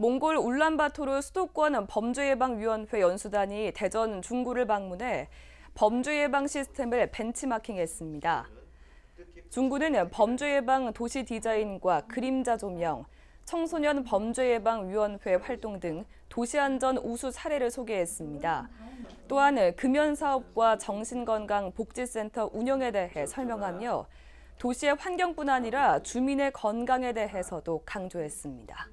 몽골 울란바토르 수도권 범죄예방위원회 연수단이 대전 중구를 방문해 범죄예방 시스템을 벤치마킹했습니다. 중구는 범죄예방 도시 디자인과 그림자 조명, 청소년 범죄예방위원회 활동 등 도시안전 우수 사례를 소개했습니다. 또한 금연사업과 정신건강복지센터 운영에 대해 설명하며 도시의 환경뿐 아니라 주민의 건강에 대해서도 강조했습니다.